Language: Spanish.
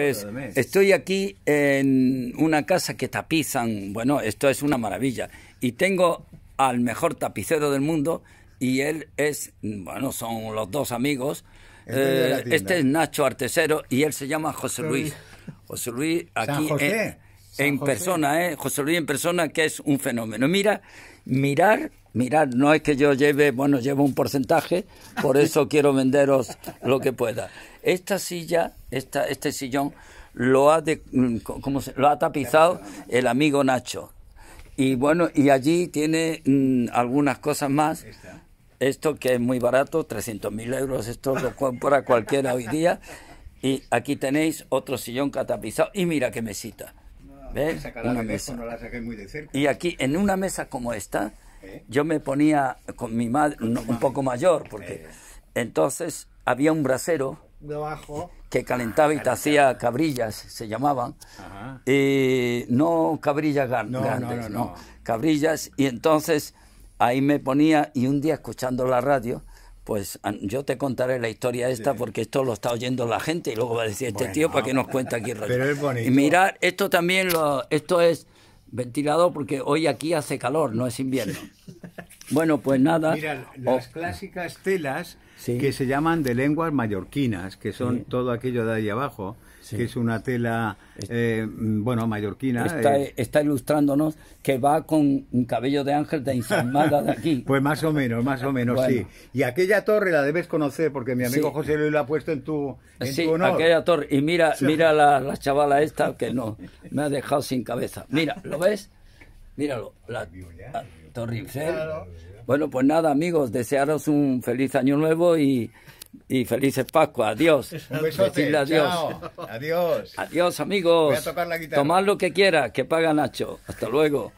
Pues, estoy aquí en una casa que tapizan, bueno, esto es una maravilla. Y tengo al mejor tapicero del mundo y él es, bueno, son los dos amigos. Eh, este, es, Nacho Artesero y él se llama José Luis. José Luis, aquí en persona, ¿eh? José Luis en persona, que es un fenómeno. Mira, mirar, mirar, no es que yo lleve, bueno, llevo un porcentaje, por eso quiero venderos lo que pueda. Esta silla, esta, este sillón, lo ha, de, mm, lo ha tapizado el amigo Nacho. Y bueno, y allí tiene mm, algunas cosas más. Esto que es muy barato, mil euros, esto lo compra cualquiera hoy día. Y aquí tenéis otro sillón que ha tapizado. Y mira qué mesita. Y aquí, en una mesa como esta, ¿Eh? yo me ponía con mi madre, un poco mayor, porque eh. entonces había un brasero que calentaba y ah, te hacía cabrillas, se llamaban. Eh, no cabrillas grandes, cabrillas. Y entonces ahí me ponía, y un día escuchando la radio, pues yo te contaré la historia esta porque esto lo está oyendo la gente y luego va a decir este tío para que nos cuente aquí. Pero es bonito. Y mirar, esto también lo, esto es ventilador porque hoy aquí hace calor, no es invierno. Bueno, pues nada. Mira, las clásicas telas que se llaman de lenguas mallorquinas, que son todo aquello de ahí abajo que es una tela, eh, mm, bueno, mallorquina. Eh. Está, ilustrándonos que va con un cabello de ángel de Insalmada de aquí. Pues más o menos, más o menos, sí. Y aquella torre la debes conocer porque mi amigo José Luis la ha puesto en tu, en sí, tu aquella torre. Y mira, mira la, la chavala esta que no, me ha dejado sin cabeza. Mira, ¿lo ves? Míralo, la, la Torre Bueno, pues nada, amigos, desearos un feliz año nuevo y y felices Pascua. Adiós. Un besote. adiós. Adiós. Adiós, amigos. Voy a tocar la guitarra. Tomad lo que quiera, que paga Nacho. Hasta luego.